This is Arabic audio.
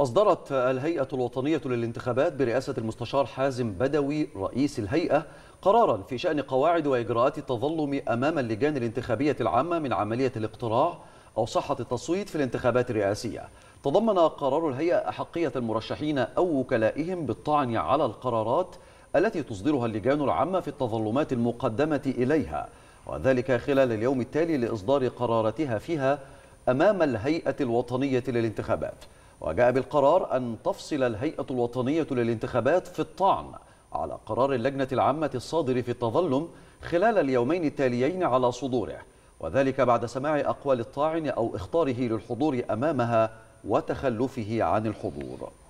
أصدرت الهيئة الوطنية للانتخابات برئاسة المستشار حازم بدوي رئيس الهيئة قرارا في شأن قواعد وإجراءات التظلم أمام اللجان الانتخابية العامة من عملية الاقتراع أو صحة التصويت في الانتخابات الرئاسية تضمن قرار الهيئة أحقية المرشحين أو وكلائهم بالطعن على القرارات التي تصدرها اللجان العامة في التظلمات المقدمة إليها وذلك خلال اليوم التالي لإصدار قراراتها فيها أمام الهيئة الوطنية للانتخابات وجاء بالقرار أن تفصل الهيئة الوطنية للانتخابات في الطعن على قرار اللجنة العامة الصادر في التظلم خلال اليومين التاليين على صدوره وذلك بعد سماع أقوال الطاعن أو إخطاره للحضور أمامها وتخلفه عن الحضور